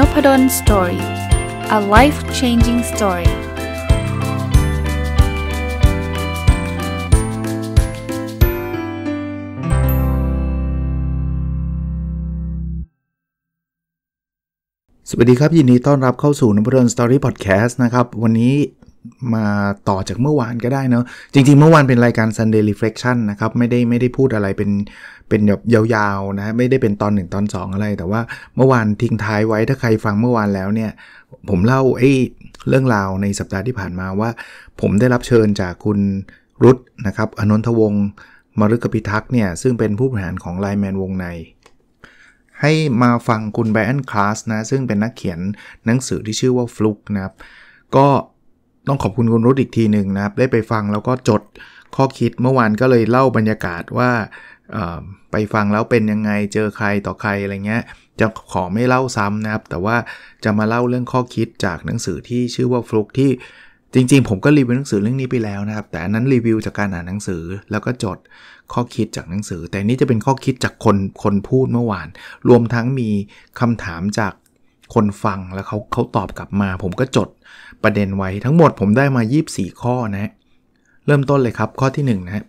n o p ด d o สตอรี่ a life changing story สวัสดีครับ ยินดีต้อนรับเข้าสู่นพดลสตอรี่พอดแคสต์นะครับ วันนี้มาต่อจากเมื่อวานก็ได้เนาะจริงๆ เมื่อวานเป็นรายการ Sunday Reflection นะครับ ไม่ได้ไม่ได้พูดอะไรเป็นเป็นแบบยาวๆนะไม่ได้เป็นตอนหนึ่งตอน2ออะไร แต่ว่าเมื่อวานทิ้งท้ายไว้ถ้าใครฟังเมื่อวานแล้วเนี่ยผมเล่าไอ้เรื่องราวในสัปดาห์ที่ผ่านมาว่า ผมได้รับเชิญจากคุณรุตนะครับอนนทวงศ์มรุกพิทักษ์เนี่ยซึ่งเป็นผู้บริหารของไลแมนวงใน ให้มาฟังคุณไบรอันคลาสนะซึ่งเป็นนักเขียนหนังสือที่ชื่อว่าฟลุกนะครับก็ต้องขอบคุณคุณรุตอีกทีหนึ่งนะครับ ได้ไปฟังแล้วก็จดข้อคิดเมื่อวานก็เลยเล่าบรรยากาศว่าไปฟังแล้วเป็นยังไง เจอใครต่อใครอะไรเงี้ย จะขอไม่เล่าซ้ำนะครับ แต่ว่าจะมาเล่าเรื่องข้อคิดจากหนังสือที่ชื่อว่าฟลุกที่จริงๆ ผมก็รีวิวหนังสือเรื่องนี้ไปแล้วนะครับ แต่นนั้นรีวิวจากการอ่านหนังสือ แล้วก็จดข้อคิดจากหนังสือ แต่นี้จะเป็นข้อคิดจากคนคนพูดเมื่อวาน รวมทั้งมีคำถามจากคนฟังแล้วเขาเขาตอบกลับมา ผมก็จดประเด็นไว้ทั้งหมด ผมได้มา24ข้อนะ เริ่มต้นเลยครับข้อที่1นะ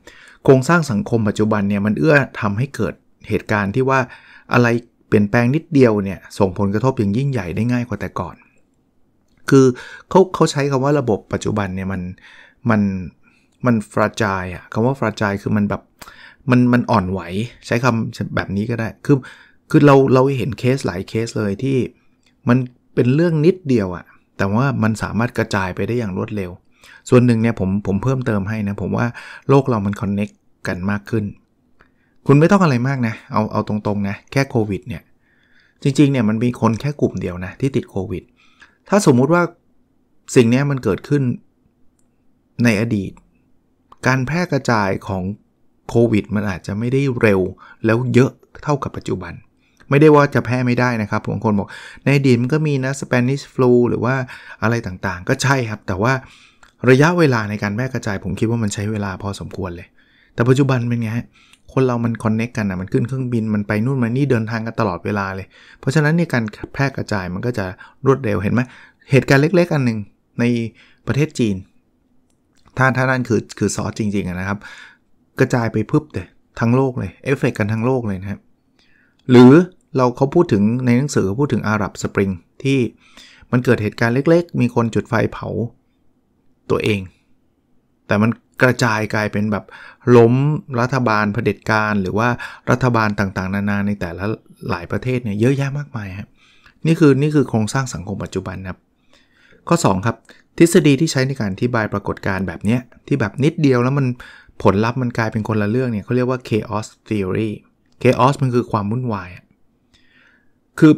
โครงสร้างสังคมปัจจุบันเนี่ยมันเอื้อทำให้เกิดเหตุการณ์ที่ว่าอะไรเปลี่ยนแปลงนิดเดียวเนี่ยส่งผลกระทบอย่างยิ่งใหญ่ได้ง่ายกว่าแต่ก่อน คือเขาเขาใช้คำว่าระบบปัจจุบันเนี่ยมันมันมันฟราจายอะคำว่าฟราจายคือมันแบบมันมันอ่อนไหวใช้คำแบบนี้ก็ได้คือคือเราเราเห็นเคสหลายเคสเลยที่มันเป็นเรื่องนิดเดียวอะแต่ว่ามันสามารถกระจายไปได้อย่างรวดเร็วส่วนหนึ่งเนี่ยผมผมเพิ่มเติมให้นะผมว่าโลกเรามันคอนเน็กกันมากขึ้น คุณไม่ต้องอะไรมากนะ เอาเอาตรงๆนะแค่โควิดเนี่ยจริงๆเนี่ยมันมีคนแค่กลุ่มเดียวนะ ที่ติดโควิด ถ้าสมมุติว่าสิ่งนี้มันเกิดขึ้นในอดีต การแพร่กระจายของโควิด มันอาจจะไม่ได้เร็วแล้วเยอะเท่ากับปัจจุบัน ไม่ได้ว่าจะแพร่ไม่ได้นะครับบางคนบอกในอดีตมันก็มีนะสเปนิชฟลูหรือว่าอะไรต่างๆ ก็ใช่ครับ แต่ว่าระยะเวลาในการแพร่กระจาย ผมคิดว่ามันใช้เวลาพอสมควรเลย แต่ปัจจุบันเป็นไงฮะ คนเรามันคอนเน็กกันอนะมันขึ้นเครื่องบิน มันไปนู่นมานี่เดินทางกันตลอดเวลาเลย เพราะฉะนั้นในการแพร่กระจายมันก็จะรวดเร็วเห็นไหม เหตุการณ์เล็กๆอันหนึ่งในประเทศจีนถ้าถ้านั่นคือคือซอสจริงๆนะครับ กระจายไปพึบเลยทั้งโลกเลยเอฟเฟกกันทั้งโลกเลยนะครับหรือเราเขาพูดถึงในหนังสือพูดถึงอาหรับสปริงที่มันเกิดเหตุการณ์เล็กๆ มีคนจุดไฟเผาตัวเอง แต่มันกระจายกลายเป็นแบบ ล้มรัฐบาลเผด็จการหรือว่ารัฐบาลต่างๆ นานาในแต่ละหลายประเทศเนี่ยเยอะแยะมากมายครับนี่คือนี่คือโครงสร้างสังคมปัจจุบันครับ ข้อ 2 ครับทฤษฎีที่ใช้ในการอธิบายปรากฏการณ์แบบเนี้ย ที่แบบนิดเดียวแล้วมันผลลัพธ์มันกลายเป็นคนละเรื่องเนี่ยเขาเรียกว่า chaos theory chaos มันคือความวุ่นวายคือ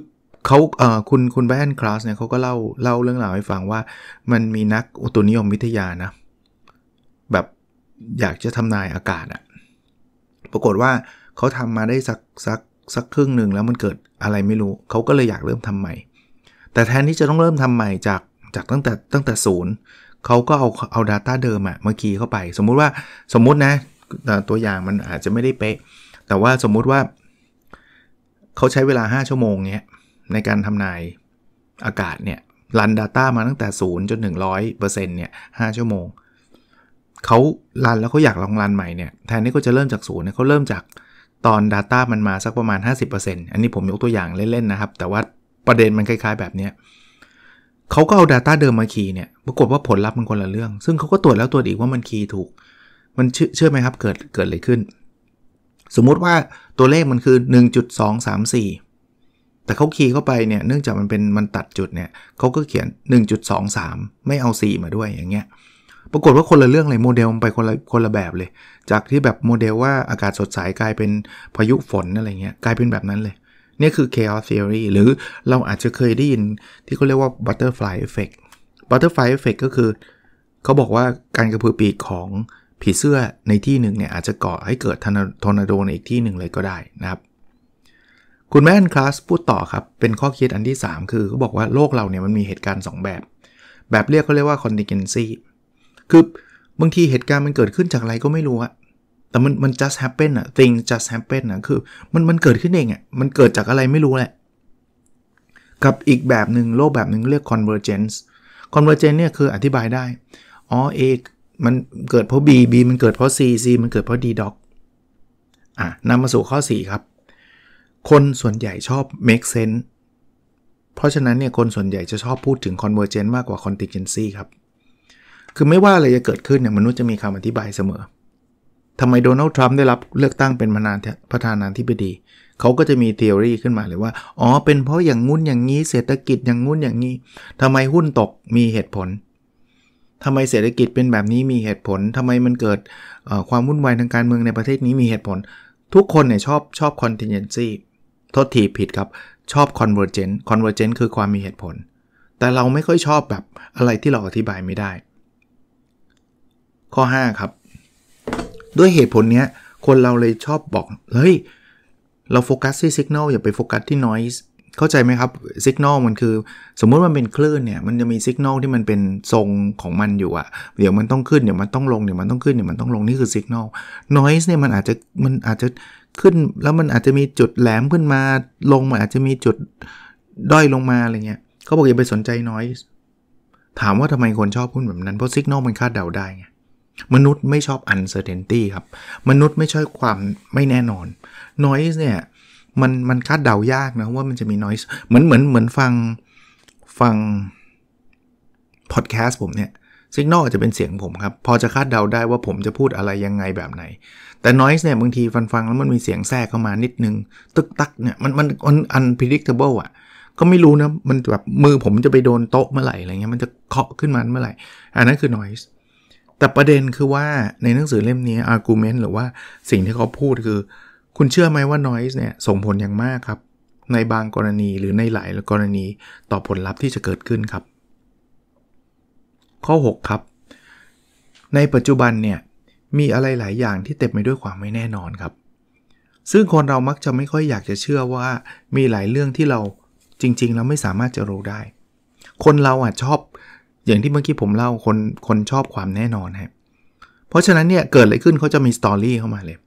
เขาคุณ คุณแบนคลาสเนี่ยเขาก็เล่า เล่าเรื่องราวให้ฟังว่า มันมีนักอุตุนิยมวิทยานะ แบบ อยากจะทำนายอากาศอะปรากฏว่า เขาทำมาได้สักสักสักครึ่งหนึ่งแล้วมันเกิดอะไรไม่รู้ เขาก็เลยอยากเริ่มทำใหม่ แต่แทนที่จะต้องเริ่มทำใหม่จาก จากตั้งแต่ตั้งแต่ศูนย์ เขาก็เอาเอา Data เดิมอะเมื่อกี้เข้าไป สมมุติว่า สมมุตินะ ตัวอย่างมันอาจจะไม่ได้เป๊ะ แต่ว่าสมมุติว่าเขาใช้เวลา 5 ชั่วโมงเนี้ยในการทำนายอากาศเนี่ยรัน Data มาตั้งแต่0จน100%เนี่ย5ชั่วโมงเขารันแล้วเขาอยากลองรันใหม่เนี่ยแทนที่เขาจะเริ่มจากศูนย์เนี่ยเขาเริ่มจากตอน Data มันมาสักประมาณ 50%อันนี้ผมยกตัวอย่างเล่น ๆ นะครับ แต่ว่าประเด็นมันคล้ายๆแบบนี้ เขาก็เอา Data เดิมมาคีย์เนี่ยปรากฏว่าผลลัพธ์มันคนละเรื่อง ซึ่งเขาก็ตรวจแล้วตรวจอีกว่ามันคีย์ถูกมันเชื่อไหมครับเกิดเกิดอะไรขึ้น สมมุติว่าตัวเลขมันคือ 1.234แต่เขาคีย์เข้าไปเนี่ย เนื่องจากมันเป็นมันตัดจุดเนี่ยเขาก็เขียน 1.23 ไม่เอา 4 มาด้วยอย่างเงี้ย ปรากฏว่าคนละเรื่องเลยโมเดลมันไปคนละคนละแบบเลย จากที่แบบโมเดลว่าอากาศสดใสกลายเป็นพายุฝนอะไรเงี้ย กลายเป็นแบบนั้นเลยนี่คือ chaos theory หรือเราอาจจะเคยได้ยินที่เขาเรียกว่า butterfly effect butterfly effect ก็คือ เขาบอกว่าการกระพือปีกของผีเสื้อในที่หนึ่งเนี่ยอาจจะก่อให้เกิดทอร์นาโดในอีกที่หนึ่งเลยก็ได้นะครับคุณแม่นคลาสพูดต่อครับ เป็นข้อคิดอันที่ 3 คือเขาบอกว่าโลกเราเนี่ยมันมีเหตุการณ์ 2 แบบ แบบเรียกเขาเรียกว่า contingency คือบางทีเหตุการณ์มันเกิดขึ้นจากอะไรก็ไม่รู้อะแต่มันมัน just happen อะ thing just happen อะคือมันมันเกิดขึ้นเองอะมันเกิดจากอะไรไม่รู้แหละ กับอีกแบบหนึ่งโลกแบบหนึ่งเรียก convergence convergence เนี่ยคืออธิบายได้อ๋อ A มันเกิดเพราะ B B มันเกิดเพราะ C C มันเกิดเพราะ D doc อ่ะนำมาสู่ข้อ4ครับคนส่วนใหญ่ชอบ make sense เพราะฉะนั้นเนี่ยคนส่วนใหญ่จะชอบพูดถึง convergence มากกว่า contingency ครับ คือไม่ว่าอะไรจะเกิดขึ้นเนี่ยมนุษย์จะมีคำอธิบายเสมอ ทำไมโดนัลด์ทรัมป์ได้รับเลือกตั้งเป็นประธานาธิบดี เขาก็จะมีทฤษฎีขึ้นมาเลยว่า อ๋อเป็นเพราะอย่างงุ้นอย่างนี้เศรษฐกิจอย่างงุ้นอย่างนี้ทำไมหุ้นตกมีเหตุผลทำไมเศรษฐกิจเป็นแบบนี้มีเหตุผลทำไมมันเกิดความวุ่นวายทางการเมืองในประเทศนี้มีเหตุผล ทุกคนเนี่ยชอบชอบ contingency โทษทีผิดครับ ชอบ convergent convergent คือความมีเหตุผล แต่เราไม่ค่อยชอบแบบอะไรที่เราอธิบายไม่ได้ ข้อ 5 ครับ ด้วยเหตุผลเนี้ยคนเราเลยชอบบอกเฮ้ยเราโฟกัสที่ signal อย่าไปโฟกัสที่ noise เข้าใจไหมครับสัญญาณมันคือ สมมุติมันเป็นคลื่นเนี่ย มันจะมีสัญญาณที่มันเป็นทรงของมันอยู่อะเดี๋ยวมันต้องขึ้น เดี๋ยวมันต้องลงเดี๋ยวมันต้องขึ้นเดี๋ยวมันต้องลงนี่คือสัญญาณ noise เนี่ยมันอาจจะมันอาจจะขึ้น แล้วมันอาจจะมีจุดแหลมขึ้นมาลงมาอาจจะมีจุดด้อยลงมาอะไรเงี้ยเขาบอกอย่าไปสนใจน้อยถามว่าทำไมคนชอบพุ้นแบบนั้น เพราะสัญนอณมันคาดเดาได้ไงมนุษย์ไม่ชอบ uncertainty ครับ มนุษย์ไม่ชอบความไม่แน่นอน noise เนี่ย มันมันคาดเดายากนะว่ามันจะมี noise เหมือนเหมือนเหมือนฟังฟัง podcast ผมเนี่ยสัญลากอาจจะเป็นเสียงผมครับ พอจะคาดเดาได้ว่าผมจะพูดอะไรยังไงแบบไหน แต่ noise เนี่ยบางทีฟังฟังแล้วมันมีเสียงแทรกเข้ามานิดนึง ตึกตักเนี่ยมันมันมัน unpredictable อะ่ะ ก็ไม่รู้นะมันแบบมือผมจะไปโดนโต๊ะเมื่อไหร่อะไรเงี้ยมันจะเคาะขึ้นมาเมื่อไหร่ อันนั้นคือ noise แต่ประเด็นคือว่าในหนังสือเล่มนี้ argument หรือว่าสิ่งที่เขาพูดคือ คุณเชื่อไหมว่า noise เนี่ยส่งผลอย่างมากครับ ในบางกรณีหรือในหลายกรณีต่อผลลัพธ์ที่จะเกิดขึ้นครับข้อ6ครับ ในปัจจุบันเนี่ยมีอะไรหลายอย่างที่เต็มไปด้วยความไม่แน่นอนครับ ซึ่งคนเรามักจะไม่ค่อยอยากจะเชื่อว่ามีหลายเรื่องที่เราจริงๆแล้วไม่สามารถจะรู้ได้ คนเราอ่ะชอบอย่างที่เมื่อกี้ผมเล่าคนคนชอบความแน่นอนฮะเพราะฉะนั้นเนี่ยเกิดอะไรขึ้นเขาจะมีสตอรี่เข้ามาเลย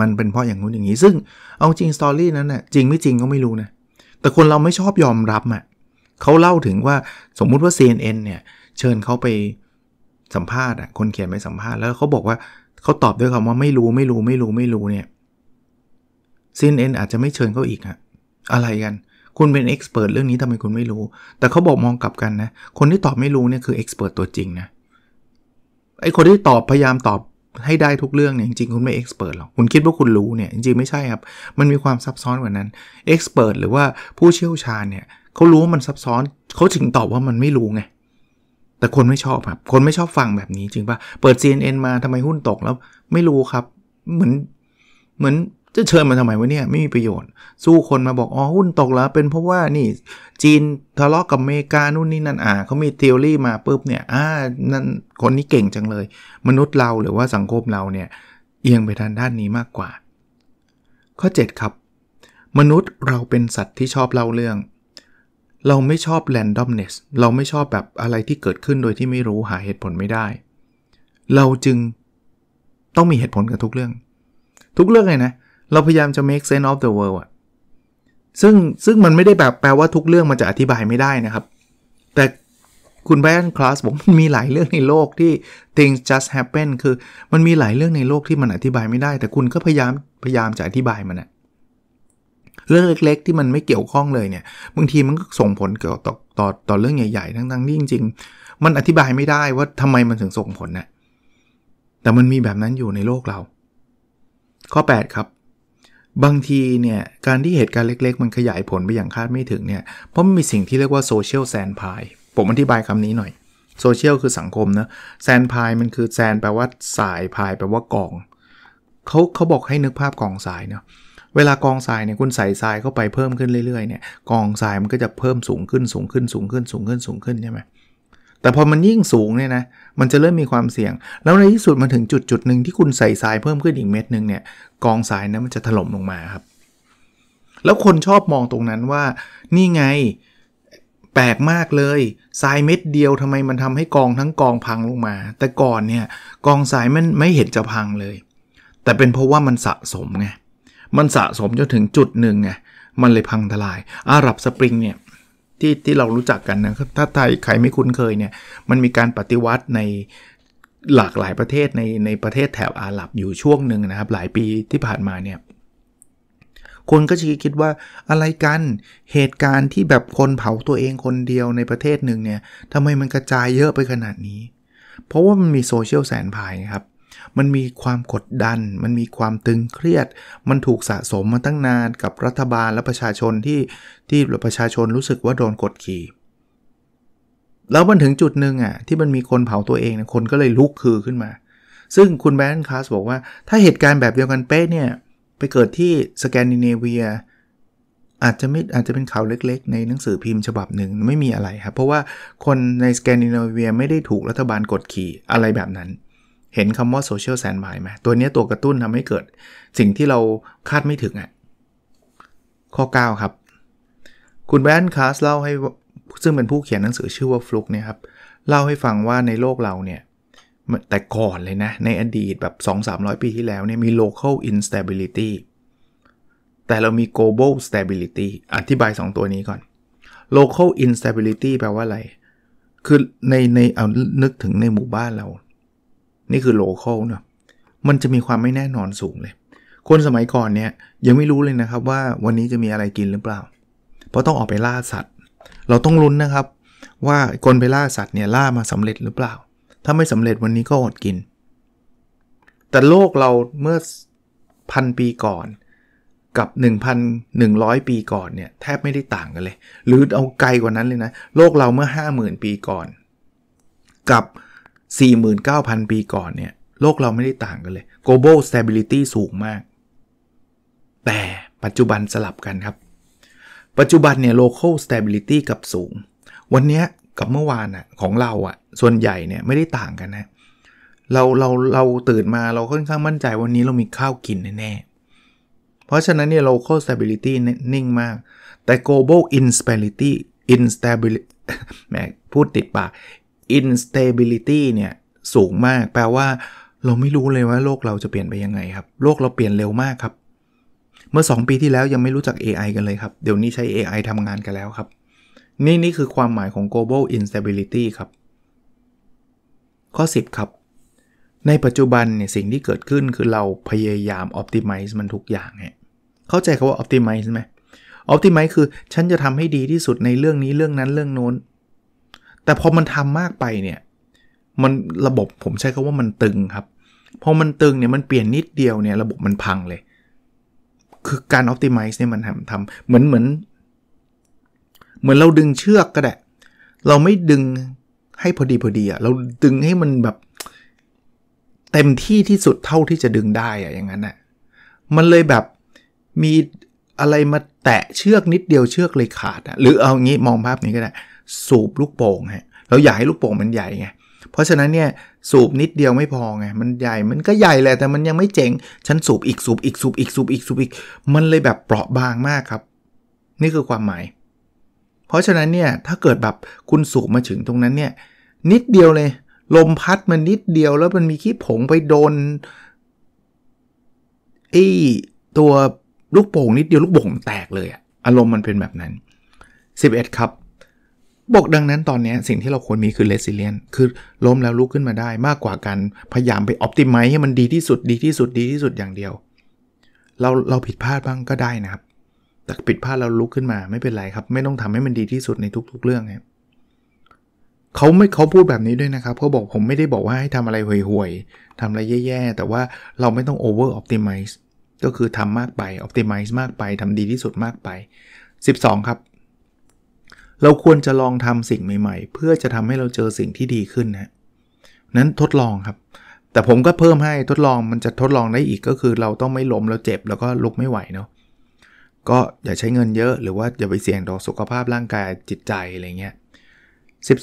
มันเป็นเพราะอย่างนู้นอย่างนี้ซึ่งเอาจริงสตอรี่นั้นน่ะจริงไม่จริงก็ไม่รู้นะแต่คนเราไม่ชอบยอมรับอ่ะเขาเล่าถึงว่าสมมุติว่า CNN เนี่ย เชิญเขาไปสัมภาษณ์อ่ะคนเขียนไปสัมภาษณ์แล้วเขาบอกว่าเขาตอบด้วยคำว่าไม่รู้ไม่รู้ไม่รู้ไม่รู้เนี่ย CNN อาจจะไม่เชิญเขาอีกฮะอะไรกัน คุณเป็นเอ็กซ์เพรสเรื่องนี้ทำไมคุณไม่รู้ แต่เขาบอกมองกลับกันนะ คนที่ตอบไม่รู้เนี่ยคือเอ็กซ์เพรสตัวจริงนะไอคนที่ตอบพยายามตอบให้ได้ทุกเรื่องเนี่ยจริงๆคุณไม่เอ็กซ์เพรสหรอกคุณคิดว่าคุณรู้เนี่ยจริงๆไม่ใช่ครับมันมีความซับซ้อนกว่านั้นเอ็กซ์เพรสหรือว่าผู้เชี่ยวชาญเนี่ยเขารู้ว่ามันซับซ้อนเขาถึงตอบว่ามันไม่รู้ไงแต่คนไม่ชอบครับ คนไม่ชอบฟังแบบนี้จริงปะเปิด CNN มาทำไมหุ้นตกแล้วไม่รู้ครับ เหมือนเหมือนจะเชิญมาทำไมวะเนี่ยไม่มีประโยชน์สู้คนมาบอกอ๋อหุ้นตกแล้ว เป็นเพราะว่านี่ จีนทะเลาะกกับอเมริกานู่นนี่นั่นอ่าเขามีเทอรีีมาปุ๊บเนี่ย อ่านั่นคนนี้เก่งจังเลย มนุษย์เราหรือว่าสังคมเราเนี่ยเอียงไปทางด้านนี้มากกว่า ข้อ 7 ครับ มนุษย์เราเป็นสัตว์ที่ชอบเล่าเรื่องเราไม่ชอบ randomness เราไม่ชอบแบบอะไรที่เกิดขึ้นโดยที่ไม่รู้หาเหตุผลไม่ได้ เราจึงต้องมีเหตุผลกับทุกเรื่อง ทุกเรื่องเลยนะ เราพยายามจะ make sense of the world อะซึ่งซึ่งมันไม่ได้แบบแปลว่าทุกเรื่องมันจะอธิบายไม่ได้นะครับ แต่คุณแบรนคลาสบอกมันมีหลายเรื่องในโลกที่ things just happen คือมันมีหลายเรื่องในโลกที่มันอธิบายไม่ได้ แต่คุณก็พยายามพยายามจะอธิบายมันอะเรื่องเล็กๆ ที่ มันไม่เกี่ยวข้องเลยเนี่ยบางทีมันก็ส่งผลเกี่ยวต่อต่อต่อเรื่องใหญ่ๆทั้งๆที่จริงๆมันอธิบายไม่ได้ว่าทำไมมันถึงส่งผลนะแต่มันมีแบบนั้นอยู่ในโลกเรา ข้อ 8 ครับ บางทีเนี่ย การที่เหตุการณ์เล็กๆ มันขยายผลไปอย่างคาดไม่ถึงเนี่ยเพราะมันมีสิ่งที่เรียกว่าโซเชียลแซนพายผมอธิบายคำนี้หน่อยโซเชียลคือสังคมนะแซนพายมันคือแซนแปลว่าสายพายแปลว่ากล่องเขาเขาบอกให้นึกภาพกองสายเนาะเวลากองทรายเนี่ยคุณใส่ทรายเข้าไปเพิ่มขึ้นเรื่อยๆ เนี่ยกองทรายมันก็จะเพิ่มสูงขึ้นสูงขึ้นสูงขึ้นสูงขึ้นสูงขึ้นใช่ไหม แต่พอมันยิ่งสูงเนี่ยนะมันจะเริ่มมีความเสี่ยง แล้วในที่สุดมันถึงจุดจุดหนึ่งที่คุณใส่ทรายเพิ่มขึ้นอีกเม็ดหนึ่งเนี่ยกองทรายนั้นมันจะถล่มลงมาครับ แล้วคนชอบมองตรงนั้นว่านี่ไงแปลกมากเลยทรายเม็ดเดียวทำไมมันทำให้กองทั้งกองพังลงมา แต่ก่อนเนี่ยกองทรายมันไม่เห็นจะพังเลย แต่เป็นเพราะว่ามันสะสมไงมันสะสมจนถึงจุดหนึ่งไงมันเลยพังทลายอาหรับสปริงเนี่ยที่ที่เรารู้จักกันนะถ้าไทยใครไม่คุ้นเคยเนี่ย มันมีการปฏิวัติในหลากหลายประเทศในในประเทศแถบอาหรับอยู่ช่วงหนึ่งนะครับ หลายปีที่ผ่านมาเนี่ยคนก็จะคิดว่าอะไรกันเหตุการณ์ที่แบบคนเผาตัวเองคนเดียวในประเทศหนึ่งเนี่ยทำไมมันกระจายเยอะไปขนาดนี้ เพราะว่ามันมีโซเชียลแสนพายครับมันมีความกดดัน มันมีความตึงเครียด มันถูกสะสมมาตั้งนานกับรัฐบาลและประชาชนที่ที่ประชาชนรู้สึกว่าโดนกดขี่ แล้วมันถึงจุดหนึ่งอ่ะที่มันมีคนเผาตัวเอง คนก็เลยลุกคือขึ้นมา ซึ่งคุณแบรนด์คาสบอกว่า ถ้าเหตุการณ์แบบเดียวกันเป๊ะเนี่ย ไปเกิดที่สแกนดิเนเวียอาจจะไม่อาจจะเป็นข่าวเล็ก ๆ ในหนังสือพิมพ์ฉบับหนึ่งไม่มีอะไรครับเพราะว่าคนในสแกนดิเนเวียไม่ได้ถูกรัฐบาลกดขี่อะไรแบบนั้นเห็นคำว่าโซเชียลแซนด์บายไหม ตัวนี้ตัวกระตุ้นทำให้เกิด สิ่งที่เราคาดไม่ถึงอะ่ะข้อ 9 ครับ คุณแบนคาสเล่าให้ซึ่งเป็นผู้เขียนหนังสือชื่อว่าฟลุกเนี่ยครับเล่าให้ฟังว่าในโลกเราเนี่ยแต่ก่อนเลยนะ ในอดีตแบบ 2-300 ปีที่แล้วเนี่ยมี local instability แต่เรามี global stability อธิบาย 2 ตัวนี้ก่อน local instability แปลว่าอะไร คือในในเอานึกถึงในหมู่บ้านเรานี่คือโลเคอลเนาะมันจะมีความไม่แน่นอนสูงเลย คนสมัยก่อนเนี่ยยังไม่รู้เลยนะครับว่าวันนี้จะมีอะไรกินหรือเปล่า เพราะต้องออกไปล่าสัตว์ เราต้องลุ้นนะครับว่าคนไปล่าสัตว์เนี่ยล่ามาสำเร็จหรือเปล่า ถ้าไม่สำเร็จวันนี้ก็อดกิน แต่โลกเราเมื่อพันปีก่อนกับ 1,100 ปีก่อนเนี่ย แทบไม่ได้ต่างกันเลย หรือเอาไกลกว่านั้นเลยนะ โลกเราเมื่อ50,000ปีก่อน กับ49,000 ปีก่อนเนี่ยโลกเราไม่ได้ต่างกันเลย global stability สูงมาก แต่ปัจจุบันสลับกันครับ ปัจจุบันเนี่ย local stability กับสูง วันนี้กับเมื่อวานอะของเราอะส่วนใหญ่เนี่ยไม่ได้ต่างกันนะ เราเราเราตื่นมาเราค่อนข้างมั่นใจวันนี้เรามีข้าวกินแน่ๆ เพราะฉะนั้นเนี่ย local stability นิ่งมาก แต่ global instability instability แหมพูดติดปาก instability เนี่ย สูงมากแปลว่าเราไม่รู้เลยว่าโลกเราจะเปลี่ยนไปยังไงครับ โลกเราเปลี่ยนเร็วมากครับ เมื่อ 2 ปีที่แล้วยังไม่รู้จัก AI กันเลยครับ เดี๋ยวนี้ใช้ AI ทำงานกันแล้วครับ นี่นี่คือความหมายของ global instability ครับ ข้อ 10 ครับ ในปัจจุบันเนี่ย สิ่งที่เกิดขึ้นคือเราพยายาม optimize มันทุกอย่างเนี่ย เข้าใจคาว่า optimize ไหม optimize คือฉันจะทำให้ดีที่สุดในเรื่องนี้เรื่องนั้นเรื่องโน้นแต่พอมันทำมากไปเนี่ย มันระบบผมใช้คาว่ามันตึงครับ พอมันตึงเนี่ยมันเปลี่ยนนิดเดียวเนี่ยระบบมันพังเลย คือการออพติมิซ์เนี่ยมันทำทำเหมือนเหมือน เหมือนเราดึงเชือกก็ได้เราไม่ดึงให้พอดีพอดีอะเราดึงให้มันแบบเต็มที่ที่สุดเท่าที่จะดึงได้อะอย่างนั้นอะมันเลยแบบมีอะไรมาแตะเชือกนิดเดียวเชือกเลยขาดอะหรือเอางี้มองภาพนี้ก็ได้สูบลูกโป่งฮะเราอยากให้ลูกโป่งมันใหญ่ไงเพราะฉะนั้นเนี่ยสูบนิดเดียวไม่พอไงมันใหญ่มันก็ใหญ่แหละ แต่มันยังไม่เจ๋งฉันสูบอีกสูบอีกสูบอีกสูบอีกสูบอีกมันเลยแบบเปราะบางมากครับ นี่คือความหมาย เพราะฉะนั้นเนี่ยถ้าเกิดแบบคุณสูบมาถึงตรงนั้นเนี่ยนิดเดียวเลย ลมพัดมันนิดเดียวแล้วมันมีขี้ผงไปโดนไอ้ตัวลูกโป่งนิดเดียวลูกโป่งแตกเลยอะอารมณ์มันเป็นแบบนั้น11ครับบอกดังนั้นตอนนี้สิ่งที่เราควรมีคือ r e s i l i e n e คือล้มแล้วลุกขึ้นมาได้มากกว่าการพยายามไป optimize ให้มันดีที่สุดดีที่สุดดีที่สุดอย่างเดียว เราเราผิดพลาดบ้างก็ได้นะครับ แต่ผิดพลาดเราลุกขึ้นมาไม่เป็นไรครับ ไม่ต้องทำให้มันดีที่สุดในทุกๆเรื่องครับเขาไม่เขาพูดแบบนี้ด้วยนะครับเขาบอกผมไม่ได้บอกว่าให้ทำอะไรห่วยๆทำอะไรแย่ๆ แต่ว่าเราไม่ต้อง over optimize ก็คือทำมากไป optimize มากไปทำดีที่สุดมากไป 12 ครับเราควรจะลองทำสิ่งใหม่ ๆ เพื่อจะทำให้เราเจอสิ่งที่ดีขึ้นนะนั้นทดลองครับ แต่ผมก็เพิ่มให้ทดลองมันจะทดลองได้อีกก็คือเราต้องไม่ล้มแล้วเจ็บแล้วก็ลุกไม่ไหวเนาะก็อย่าใช้เงินเยอะหรือว่าอย่าไปเสี่ยงต่อสุขภาพร่างกายจิตใจอะไรเงี้ย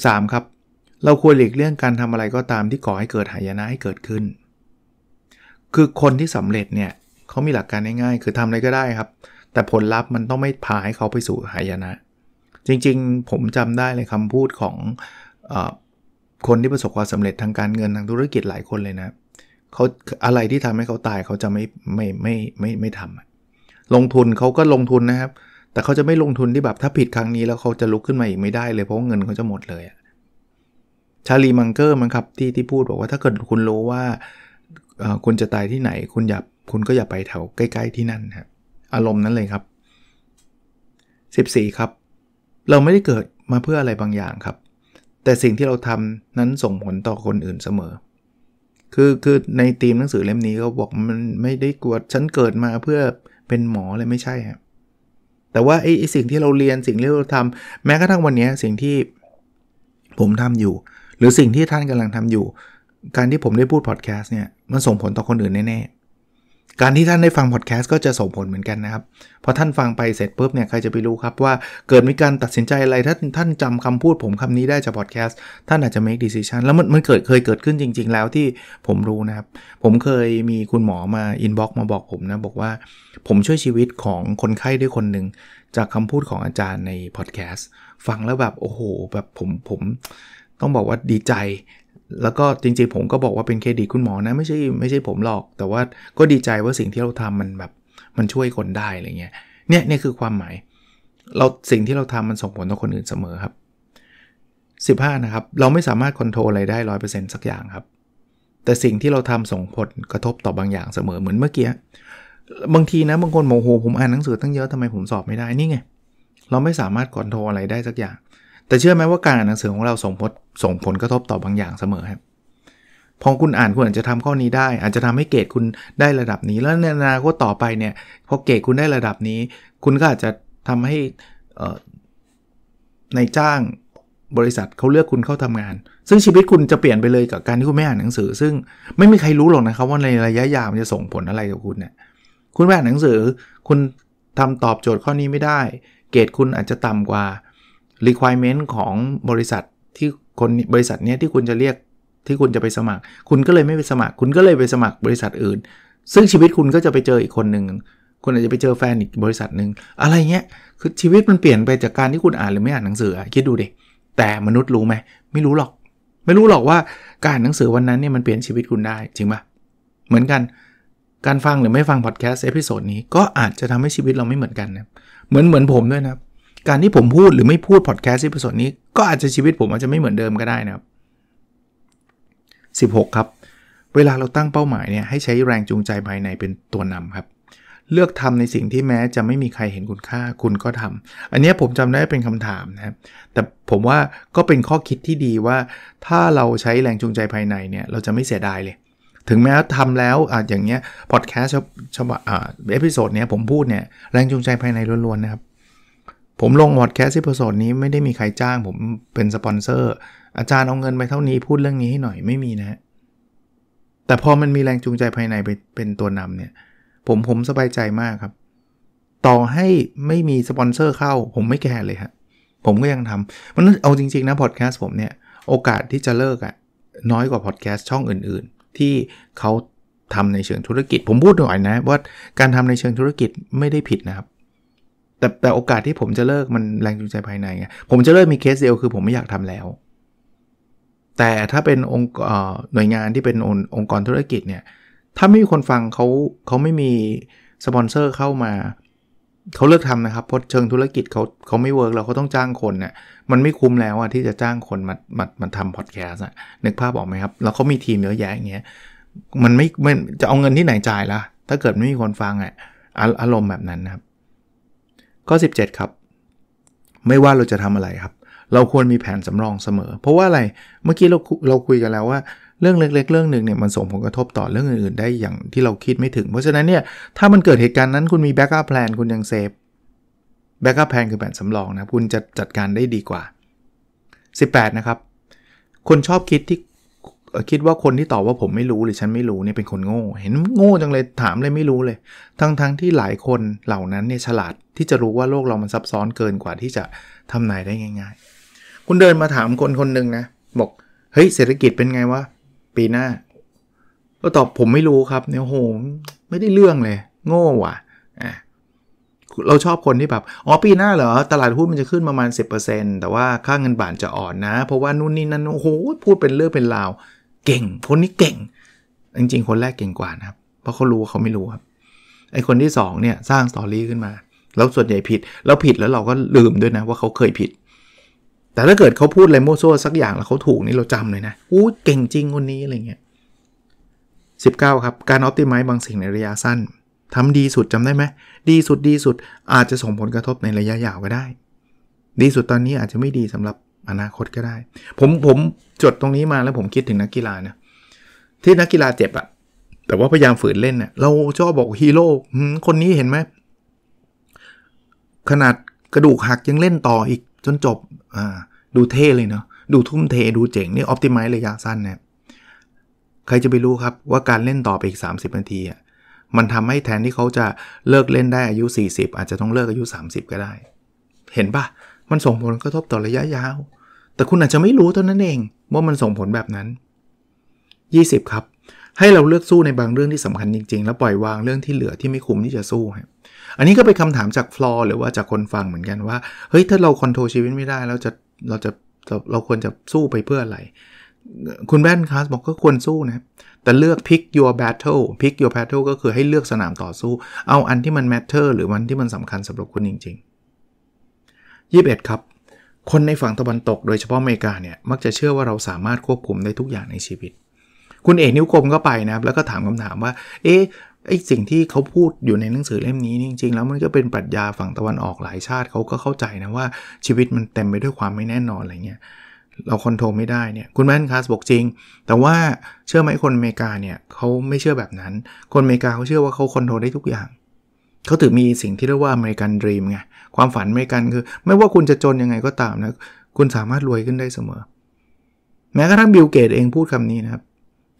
13 ครับ เราควรหลีกเลี่ยงการทำอะไรก็ตามที่ก่อให้เกิดหายนะให้เกิดขึ้น คือคนที่สำเร็จเนี่ยเขามีหลักการง่ายๆ คือทำอะไรก็ได้ครับ แต่ผลลัพธ์มันต้องไม่พาให้เขาไปสู่หายนะจริง ๆ ผมจำได้เลยคำพูดของอคนที่ประสบความสำเร็จทางการเงินทางธุรกิจหลายคนเลยนะเขาอะไรที่ทำให้เขาตายเขาจะไม่ไม่ไม่ไม่ไม่ทำลงทุนเขาก็ลงทุนนะครับ แต่เขาจะไม่ลงทุนที่แบบถ้าผิดครั้งนี้แล้วเขาจะลุกขึ้นมาอีกไม่ได้ เลยเพราะเงินเขาจะหมดเลยชาลีมังเกอร์มั้งครับที่ที่พูดบอกว่าถ้าเกิดคุณรู้ว่าคุณจะตายที่ไหน คุณอย่าคุณก็อย่าไปแถวใกล้ ๆ ที่นั่นครับอารมณ์นั้นเลยครับ 14 ครับเราไม่ได้เกิดมาเพื่ออะไรบางอย่างครับ แต่สิ่งที่เราทำนั้นส่งผลต่อคนอื่นเสมอ คือคือในทีมหนังสือเล่มนี้เขาบอกมันไม่ได้กวดฉันเกิดมาเพื่อเป็นหมอเลยไม่ใช่ฮะแต่ว่าไอ้สิ่งที่เราเรียนสิ่งที่เราทำแม้กระทั่งวันนี้สิ่งที่ผมทำอยู่ หรือสิ่งที่ท่านกำลังทำอยู่ การที่ผมได้พูดพอดแคสต์เนี่ย มันส่งผลต่อคนอื่นแน่ๆการที่ท่านได้ฟังพอดแคสต์ก็จะส่งผลเหมือนกันนะครับพอท่านฟังไปเสร็จปุ๊บเนี่ยใครจะไปรู้ครับว่าเกิดมีการตัดสินใจอะไร ถ้าท่านจำคำพูดผมคำนี้ได้จากพอดแคสต์ท่านอาจจะ make decision แล้วมันมันเกิดเคยเกิดขึ้นจริง ๆ แล้วที่ผมรู้นะครับ ผมเคยมีคุณหมอมา inbox มาบอกผมนะบอกว่าผมช่วยชีวิตของคนไข้ด้วยคนหนึ่ง จากคำพูดของอาจารย์ในพอดแคสต์ฟังแล้วแบบโอ้โหแบบผมผม ต้องบอกว่าดีใจแล้วก็จริงๆผมก็บอกว่าเป็นเครดิตคุณหมอนะไม่ใช่ไม่ใช่ผมหรอกแต่ว่าก็ดีใจว่าสิ่งที่เราทำมันแบบมันช่วยคนได้อะไรเงี้ยเนี่ยนี่คือความหมาย เราสิ่งที่เราทำมันส่งผลต่อคนอื่นเสมอครับ 15นะครับเราไม่สามารถคนโทรลอะไรได้ร้อยเปอร์เซ็นต์สักอย่างครับ แต่สิ่งที่เราทำส่งผลกระทบต่อบางอย่างเสมอเหมือนเมื่อกี้ บางทีนะ บางคนโมโหผมอ่านหนังสือตั้งเยอะทำไมผมสอบไม่ได้นี่ไงเราไม่สามารถคนโทรลอะไรได้สักอย่างแต่เชื่อไหมว่าการอ่านหนังสือของเราส่งผลส่งผลกระทบต่อบางอย่างเสมอครับพอคุณอ่านคุณอาจจะทำข้อนี้ได้ อาจจะทำให้เกรดคุณได้ระดับนี้ แล้วในอนาคตต่อไปเนี่ยพอเกรดคุณได้ระดับนี้ คุณก็อาจจะทำให้ในจ้างบริษัทเขาเลือกคุณเข้าทำงาน ซึ่งชีวิตคุณจะเปลี่ยนไปเลยกับการที่คุณไม่อ่านหนังสือ ซึ่งไม่มีใครรู้หรอกนะครับว่าในระยะยาวมันจะส่งผลอะไรกับคุณเนี่ยคุณไม่อ่านหนังสือ คุณทำตอบโจทย์ข้อนี้ไม่ได้ เกรดคุณอาจจะต่ำกว่า requirement ของบริษัทที่คนบริษัทเนี้ยที่คุณจะเรียกที่คุณจะไปสมัคร คุณก็เลยไม่ไปสมัคร คุณก็เลยไปสมัครบริษัทอื่น ซึ่งชีวิตคุณก็จะไปเจออีกคนหนึ่ง คุณอาจจะไปเจอแฟนอีกบริษัทหนึ่ง อะไรเงี้ยคือชีวิตมันเปลี่ยนไปจากการที่คุณอ่านหรือไม่อ่านหนังสือคิดดูดิแต่มนุษย์รู้ไหมไม่รู้หรอก ไม่รู้หรอกว่าการอ่านหนังสือวันนั้นเนี่ยมันเปลี่ยนชีวิตคุณได้จริงปะเหมือนกัน การฟังหรือไม่ฟังพอดแคสต์เอพิโซดนี้ก็อาจจะทำให้ชีวิตเราไม่เหมือนกันนะเหมือนเหมือนผมด้วยนะการที่ผมพูดหรือไม่พูดพอดแคสต์อีพิโซดนี้ก็อาจจะชีวิตผมอาจจะไม่เหมือนเดิมก็ได้นะครับ16ครับเวลาเราตั้งเป้าหมายเนี่ยให้ใช้แรงจูงใจภายในเป็นตัวนำครับ เลือกทำในสิ่งที่แม้จะไม่มีใครเห็นคุณค่าคุณก็ทำ อันนี้ผมจำได้เป็นคำถามนะครแต่ผมว่าก็เป็นข้อคิดที่ดีว่า ถ้าเราใช้แรงจูงใจภายในเนี่ยเราจะไม่เสียดายเลย ถึงแม้ทำแล้วอาจอย่างเงี้ยพอดแคสต์ชอบอบอ่าเอพิโซดเนี้ยผมพูดเนี่ยแรงจูงใจภายในล้วนๆนะครับผมลงพอดแคสต์ซี่ปรสดนี้ไม่ได้มีใครจ้าง ผมเป็นสปอนเซอร์ อาจารย์เอาเงินไปเท่านี้พูดเรื่องนี้ให้หน่อยไม่มีนะแต่พอมันมีแรงจูงใจภายในไปเป็นตัวนำเนี่ย ผมผมสบายใจมากครับ ต่อให้ไม่มีสปอนเซอร์ เข้าผมไม่แคร์เลยฮะผมก็ยังทำมันเอาจริงๆนะพอดแคสต์ผมเนี่ยโอกาสที่จะเลิกอะน้อยกว่าพอดแคสต์ช่องอื่นๆ ที่เขาทำในเชิงธุรกิจ ผมพูดหน่อยนะ ว่าการทำในเชิงธุรกิจไม่ได้ผิดนะครับแต่แต่โอกาสที่ผมจะเลิกมันแรงจูงใจภายในไงผมจะเลิกมีเคสเดียวคือผมไม่อยากทำแล้ว แต่ถ้าเป็นองค์หน่วยงานที่เป็นองค์กรธุรกิจเนี่ย ถ้าไม่มีคนฟังเขาเขาไม่มีสปอนเซอร์เข้ามาเขาเลิกทำนะครับเพราะเชิงธุรกิจเขาเขาไม่เวิร์กเราเขาต้องจ้างคนเนะ่ยมันไม่คุ้มแล้วอะที่จะจ้างคนมามามาทำพอดแคสต์นึกภาพออกไหมครับ แล้วเขามีทีมเยอะแยะอย่างเงี้ยมันไม่มันจะเอาเงินที่ไหนจ่ายละ่ะ ถ้าเกิดไม่มีคนฟังอะอารมณ์แบบนั้นนะครับข้อ17 ครับ ไม่ว่าเราจะทำอะไรครับ เราควรมีแผนสำรองเสมอ เพราะว่าอะไรเมื่อกี้เราเราคุยกันแล้วว่าเรื่องเล็กๆ เรื่องหนึ่งเนี่ยมันส่งผลกระทบต่อเรื่องอื่นๆ ได้อย่างที่เราคิดไม่ถึง เพราะฉะนั้นเนี่ย ถ้ามันเกิดเหตุการณ์นั้นคุณมีแบ็กอัพแพลนคุณยังเซฟแบ็กอัพแพลนคือแผนสำรองนะ คุณจะจัดการได้ดีกว่า 18 นะครับคนชอบคิดที่คิดว่าคนที่ตอบว่าผมไม่รู้หรือฉันไม่รู้เนี่ยเป็นคนโง่ เห็นโง่จังเลยถามเลยไม่รู้เลย ทั้งๆทที่หลายคนเหล่านั้นเนี่ยฉลาดที่จะรู้ว่าโลกเรามันซับซ้อนเกินกว่าที่จะทำนายได้ง่าย ๆ คุณเดินมาถามคนคนหนึ่งนะบอกเฮ้ยเศรษฐกิจเป็นไงวะปีหน้าก็ตอบผมไม่รู้ครับ เนี่ยโหไม่ได้เรื่องเลย โง่ว่ะเราชอบคนที่แบบอ๋อปีหน้าเหรอตลาดหุ้นมันจะขึ้นประมาณ10%แต่ว่าค่าเงินบาทจะอ่อนนะ เพราะว่านู่นนี่นั่นโอ้โหพูดเป็นเรื่องเป็นราวเก่งคนนี้เก่ง จริง ๆ คนแรกเก่งกว่านะครับเพราะเขารู้เขาไม่รู้ ครับไอคนที่ 2 เนี่ย สร้างสตอรี่ขึ้นมา แล้วส่วนใหญ่ผิดแล้วผิดแล้วเราก็ลืมด้วยนะ ว่าเขาเคยผิด แต่ถ้าเกิดเขาพูดอะไรโมโซ่สักอย่างแล้วเขาถูกนี่เราจำเลยนะอู้เก่ง จริง คนนี้ อะไรเงี้ย19ครับ การออพติไมซ์บางสิ่งในระยะสั้น ทำดีสุดจำได้ไหมดีสุดดีสุดอาจจะส่งผลกระทบในระยะยาวก็ได้ ดีสุดตอนนี้อาจจะไม่ดีสำหรับอนาคตก็ได้ผมผมจดตรงนี้มาแล้วผมคิดถึงนักกีฬานะที่นักกีฬาเจ็บอะแต่ว่าพยายามฝืนเล่นเนี่ยเราชอบบอกฮีโร่คนนี้เห็นไหม ขนาดกระดูกหักยังเล่นต่ออีกจนจบอ่าดูเท่เลยเนาะดูทุ่มเทดูเจ๋ง นี่ออปติไมซ์ระยะสั้นเนี่ยใครจะไปรู้ครับว่าการเล่นต่อไปอีก 30นาทีอ่ะมันทำให้แทนที่เขาจะเลิกเล่นได้อายุ 40 อาจจะต้องเลิกอายุ 30 ก็ได้ เห็นปะมันส่งผลกระทบต่อระยะยาวแต่คุณอาจจะไม่รู้เท่านั้นเอง ว่ามันส่งผลแบบนั้น 20 ครับ ให้เราเลือกสู้ในบางเรื่องที่สำคัญจริงๆ แล้วปล่อยวางเรื่องที่เหลือที่ไม่คุ้มที่จะสู้ครับอันนี้ก็เป็นคำถามจากฟลอร์หรือว่าจากคนฟังเหมือนกันว่า เฮ้ย ถ้าเราคอนโทรลชีวิตไม่ได้เราจะเราจะเราควรจะสู้ไปเพื่ออะไร คุณแบนคาสบอกก็ควรสู้นะ แต่เลือก pick your battle pick your battle ก็คือให้เลือกสนามต่อสู้เอาอันที่มัน matter หรือมันที่มันสำคัญสำหรับคุณจริงๆ21ครับคนในฝั่งตะวันตกโดยเฉพาะอเมริกาเนี่ย มักจะเชื่อว่าเราสามารถควบคุมได้ทุกอย่างในชีวิต คุณเอกนิ้วกลมก็ไปนะครับแล้วก็ถามคำถามว่า เอ๊ะไอ้สิ่งที่เขาพูดอยู่ในหนังสือเล่มนี้จริงๆแล้วมันก็เป็นปรัชญาฝั่งตะวันออกหลายชาติเขาก็เข้าใจนะว่าชีวิตมันเต็มไปด้วยความไม่แน่นอนอะไรเงี้ยเราคอนโทรลไม่ได้เนี่ยคุณแม่นคาสบอกจริงแต่ว่าเชื่อไหมคนอเมริกาเนี่ยเขาไม่เชื่อแบบนั้น คนอเมริกาเขาเชื่อว่าเขาคอนโทรลได้ทุกอย่างเขาถือมีสิ่งที่เรียกว่าอเมริกันดรีมไงความฝันไม่กันคือ ไม่ว่าคุณจะจนยังไงก็ตามนะคุณสามารถรวยขึ้นได้เสมอ แม้กระทั่งบิลเกตเองพูดคำนี้นะครับ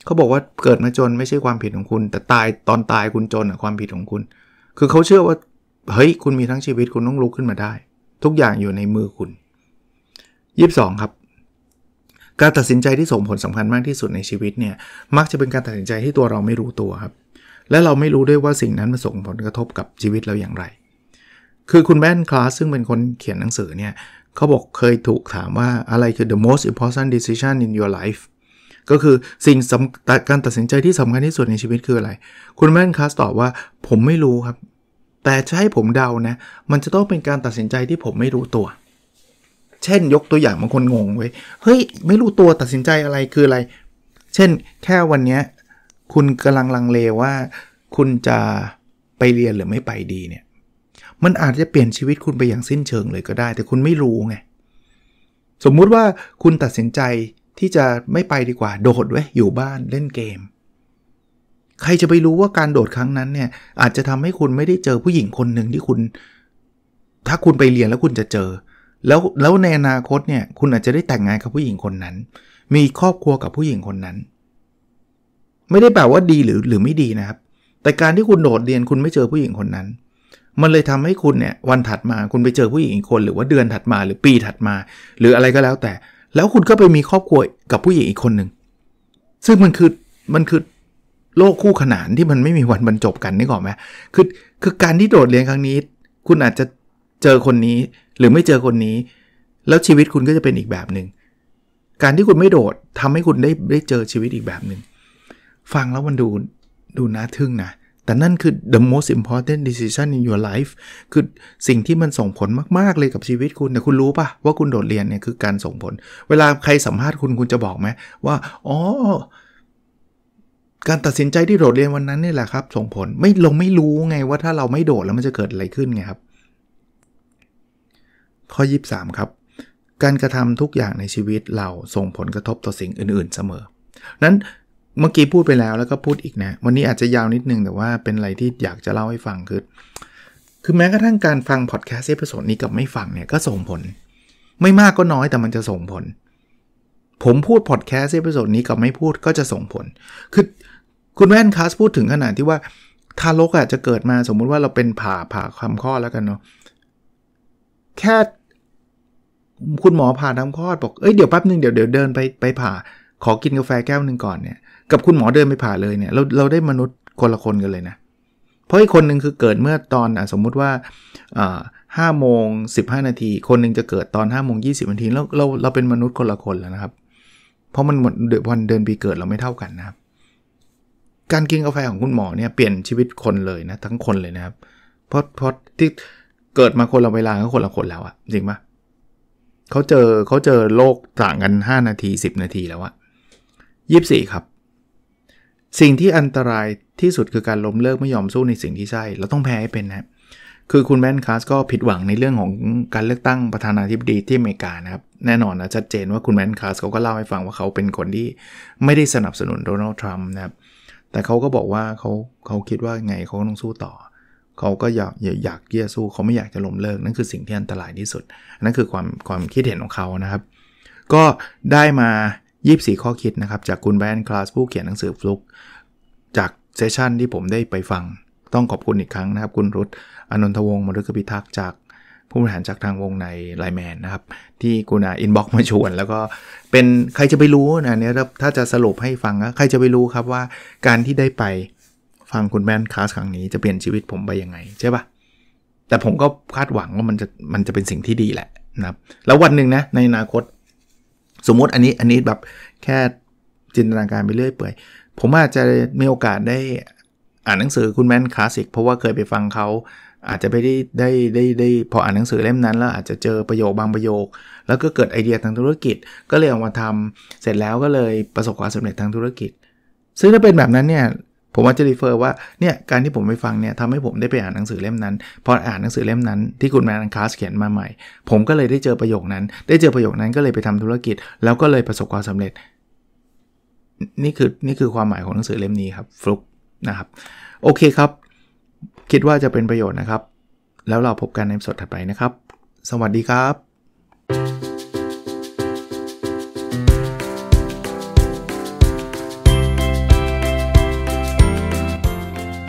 เขาบอกว่าเกิดมาจนไม่ใช่ความผิดของคุณ แต่ตายตอนตายคุณจนอะความผิดของคุณ คือเขาเชื่อว่าเฮ้ยคุณมีทั้งชีวิตคุณต้องลุกขึ้นมาได้ ทุกอย่างอยู่ในมือคุณ22 ครับ การตัดสินใจที่ส่งผลสำคัญมากที่สุดในชีวิตเนี่ย มักจะเป็นการตัดสินใจที่ตัวเราไม่รู้ตัวครับ และเราไม่รู้ด้วยว่าสิ่งนั้นมันส่งผลกระทบกับชีวิตเราอย่างไรคือคุณแม่นคลาสซึ่งเป็นคนเขียนหนังสือเนี่ยเขาบอกเคยถูกถามว่าอะไรคือ the most important decision in your life ก็คือสิ่งการตัดสินใจที่สำคัญที่สุดในชีวิตคืออะไร คุณแม่นคลาสตอบว่าผมไม่รู้ครับ แต่จะให้ผมเดานะ มันจะต้องเป็นการตัดสินใจที่ผมไม่รู้ตัว เช่นยกตัวอย่างบางคนงงไว้เฮ้ยไม่รู้ตัวตัดสินใจอะไรคืออะไร เช่นแค่วันนี้คุณกำลังลังเลว่า คุณจะไปเรียนหรือไม่ไปดีเนี่ยมันอาจจะเปลี่ยนชีวิตคุณไปอย่างสิ้นเชิงเลยก็ได้ แต่คุณไม่รู้ไง สมมุติว่าคุณตัดสินใจที่จะไม่ไปดีกว่า โดดไว้อยู่บ้านเล่นเกม ใครจะไปรู้ว่าการโดดครั้งนั้นเนี่ย อาจจะทำให้คุณไม่ได้เจอผู้หญิงคนหนึ่งที่คุณ ถ้าคุณไปเรียนแล้วคุณจะเจอ แล้ว แล้วในอนาคตเนี่ย คุณอาจจะได้แต่งงานกับผู้หญิงคนนั้น มีครอบครัวกับผู้หญิงคนนั้น ไม่ได้แปลว่าดีหรือ หรือไม่ดีนะครับ แต่การที่คุณโดดเรียนคุณไม่เจอผู้หญิงคนนั้นมันเลยทำให้คุณเนี่ยวันถัดมาคุณไปเจอผู้หญิงอีกคน หรือว่าเดือนถัดมาหรือปีถัดมา หรืออะไรก็แล้วแต่ แล้วคุณก็ไปมีครอบครัวกับผู้หญิงอีกคนหนึ่งซึ่งมันคือมันคือโลกคู่ขนานที่มันไม่มีวันบรรจบกันนี่ก่อนไหมคือคือการที่โดดเรียนครั้งนี้ คุณอาจจะเจอคนนี้หรือไม่เจอคนนี้ แล้วชีวิตคุณก็จะเป็นอีกแบบหนึง่ง การที่คุณไม่โดด ทำให้คุณได้ได้เจอชีวิตอีกแบบหนึง่งฟังแล้วมันดูดูน่าทึ่งนะแต่นั่นคือ the most important decision in your life คือสิ่งที่มันส่งผลมาก ๆ เลยกับชีวิตคุณแต่คุณรู้ปะว่าคุณโดดเรียนเนี่ยคือการส่งผล เวลาใครสัมภาษณ์คุณ คุณจะบอกไหม ว่า อ๋อ การตัดสินใจที่โดดเรียนวันนั้นนี่แหละครับ ส่งผลไม่ลงไม่รู้ไงว่าถ้าเราไม่โดดแล้วมันจะเกิดอะไรขึ้นไงครับ ข้อ23ครับ การกระทำทุกอย่างในชีวิตเราส่งผลกระทบต่อสิ่งอื่น ๆเสมอนั้นเมื่อกี้พูดไปแล้ว แล้วก็พูดอีกนะ วันนี้อาจจะยาวนิดนึงแต่ว่าเป็นอะไรที่อยากจะเล่าให้ฟังคือ คือแม้กระทั่งการฟังพอดแคสต์เอพิโซดนี้กับไม่ฟังเนี่ยก็ส่งผล ไม่มากก็น้อยแต่มันจะส่งผล ผมพูดพอดแคสต์เอพิโซดนี้ กับไม่พูดก็จะส่งผล คือคุณแว่นคาสพูดถึงขนาดที่ว่าทารกอาจจะเกิดมาสมมุติว่าเราเป็นผ่าผ่าคำข้อแล้วกันเนาะแค่คุณหมอผ่าทำข้อดบอกเอ้ยเดี๋ยวแป๊บนึงเดี๋ยวเดี๋ยวเดินไปไปผ่าขอกินกาแฟแก้วหนึ่งก่อนเนี่ยกับคุณหมอเดินไปผ่าเลยเนี่ยเราเราได้มนุษย์คนละคนกันเลยนะเพราะอีกคนหนึ่งคือเกิดเมื่อตอนอสมมุติว่าห้าโมงสิบห้านาที คนหนึ่งจะเกิดตอนห้าโมงยีนาทีแล้วเราเราเป็นมนุษย์คนละคนแล้วนะครับ เพราะมันหมดวันเดือนปีเกิดเราไม่เท่ากันนะครับ การกินกาแฟของคุณหมอเนี่ยเปลี่ยนชีวิตคนเลยนะ ทั้งคนเลยนะครับเพราะเพราะที่เกิดมาคนละเวลาก็คนละคนแล้วอะจริงปะเขาเจอเขาเจอโลกต่างกัน 5 นาที 10 นาทีแล้วอะ24 ครับสิ่งที่อันตรายที่สุดคือการล้มเลิกไม่ยอมสู้ในสิ่งที่ใช่เราต้องแพ้ให้เป็นนะคือคุณแมนคาสก็ผิดหวังในเรื่องของการเลือกตั้งประธานาธิบดีที่อเมริกานะครับแน่นอนนะชัดเจนว่าคุณแมนคาสเขาก็เล่าให้ฟังว่าเขาเป็นคนที่ไม่ได้สนับสนุนโดนัลด์ทรัมป์นะครับแต่เขาก็บอกว่าเขาเขาคิดว่าไงเขาก็ต้องสู้ต่อ เขาก็อยากอยากเกี่ยสู้เขาไม่อยากจะล้มเลิกนั่นคือสิ่งที่อันตรายที่สุด นั่นคือความความคิดเห็นของเขานะครับ ก็ได้มา24ข้อคิดนะครับจากคุณแบนคลาสผู้เขียนหนังสือฟลุกจากเซสชันที่ผมได้ไปฟังต้องขอบคุณอีกครั้งนะครับ คุณรุตอนนทวงศ์มรุกพิทักษ์จากผู้บริหารจากทางวงในไลแมนนะครับที่กูนาอินบ็อกมาชวน แล้วก็เป็นใครจะไปรู้นะเนี่ยถ้าจะสรุปให้ฟังใครจะไปรู้ครับว่าการที่ได้ไปฟังคุณแบนคลาสครั้งนี้จะเปลี่ยนชีวิตผมไปยังไง ใช่ปะแต่ผมก็คาดหวังว่ามันจะมันจะเป็นสิ่งที่ดีแหละนะครับแล้ววันหนึ่งนะในอนาคตสมมติอันนี้อันนี้แบบแค่จินตนาการไปเรื่อยเปื่อยผมอาจจะมีโอกาสได้อ่านหนังสือคุณแมนคลาสสิก เพราะว่าเคยไปฟังเขาอาจจะไปได้ได้ได้ได้พออ่านหนังสือเล่มนั้นแล้วอาจจะเจอประโยคบางประโยค แล้วก็เกิดไอเดียทางธุรกิจ ก็เลยเอามาทำเสร็จแล้วก็เลยประสบความสำเร็จทางธุรกิจ ซึ่งถ้าเป็นแบบนั้นเนี่ยผมอาจจะรีเฟอร์ว่าเนี่ยการที่ผมไปฟังเนี่ยทำให้ผมได้ไปอ่านหนังสือเล่มนั้น พออ่านหนังสือเล่มนั้นที่คุณแมนอังคาสเขียนมาใหม่ ผมก็เลยได้เจอประโยคนั้น ได้เจอประโยคนั้นก็เลยไปทำธุรกิจ แล้วก็เลยประสบความสำเร็จ นี่คือนี่คือความหมายของหนังสือเล่มนี้ครับฟลุกนะครับโอเคครับ คิดว่าจะเป็นประโยชน์นะครับ แล้วเราพบกันในสดถัดไปนะครับ สวัสดีครับ